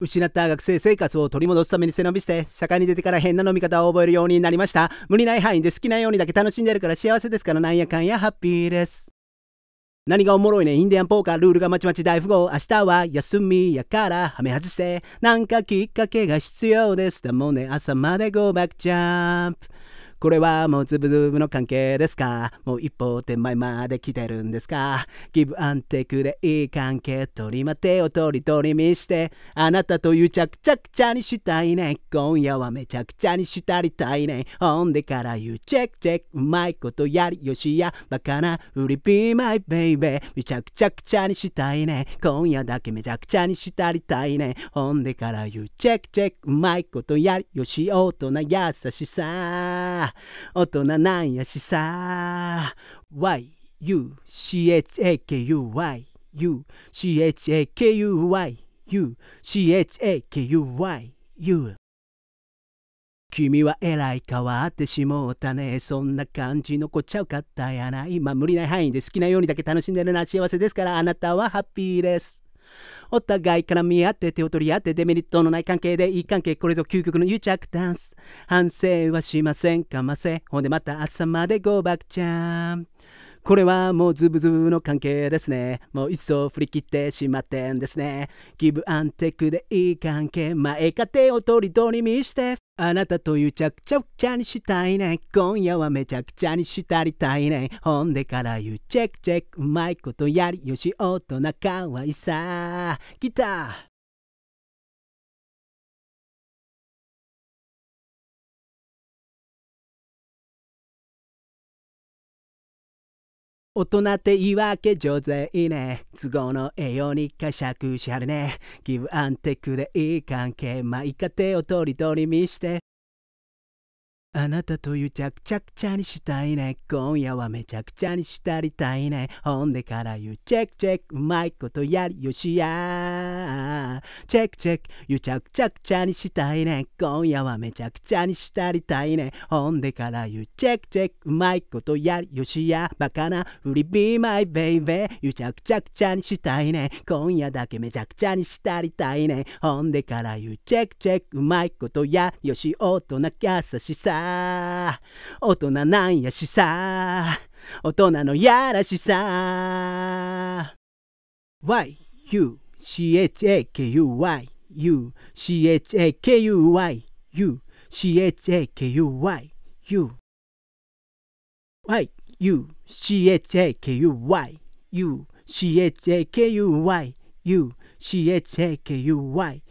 失った学生生活を取り戻すために背伸びして、社会に出てから変な飲み方を覚えるようになりました。無理ない範囲で好きなようにだけ楽しんでるから幸せですからなんやかんやハッピーです。何がおもろいねインディアンポーカールールがまちまち大富豪明日は休みやからはめ外してなんかきっかけが必要ですだもんね朝までゴーバックジャンプこれはもうズブズブの関係ですかもう一歩手前まで来てるんですかギブアンテクでいい関係取りま手を取り取り見してあなたというちゃくちゃくちゃにしたいね今夜はめちゃくちゃにしたりたいねほんでから言うチェックチェックうまいことやりよしやバカなウリピーマイベイベーめちゃくちゃくちゃにしたいね今夜だけめちゃくちゃにしたりたいねほんでから言うチェックチェックうまいことやりよし大人優しさ大人なんやしさ YUCHAKUY UCHAKUY UCHAKUY U 君はえらい変わってしもうたねそんな感じのこっちゃうかったやな今無理ない範囲で好きなようにだけ楽しんでるな幸せですからあなたはハッピーですお互い絡み合って手を取り合ってデメリットのない関係でいい関係これぞ究極の癒着ダンス反省はしませんかませほんでまたさまでゴーバックちゃんこれはもうズブズブの関係ですね。もういっそ振り切ってしまってんですね。ギブアンテクでいい関係。前か手を取りどり見して。あなたとゆちゃくちゃくちゃにしたいね。今夜はめちゃくちゃにしたりたいね。ほんでからゆチェックチェック。うまいことやりよし大人かわいさ。ギター大人って言い訳上手いね都合の栄養に解釈しはるねギブアンテクでいい関係毎家庭をとりとり見してあなたというちゃくちゃくちゃにしたいね。今夜はめちゃくちゃにしたりたいね。ほんでから言うチェックチェック。うまいことやりよしや。チェックチェック。ゆちゃくちゃくちゃにしたいね。今夜はめちゃくちゃにしたりたいね。ほんでから言うチェックチェック。うまいことやりよしや。バカなフリビーマイベイベー。ゆちゃくちゃくちゃにしたいね。今夜だけめちゃくちゃにしたりたいね。ほんでから言うチェックチェック。うまいことやよし。大人きゃさしさ。さ大人なんやしさ大人のやらしさ YUCHAKUYUCHAKUYUCHAKUYU YUCHAKUYUCHAKUYUCHAKUYU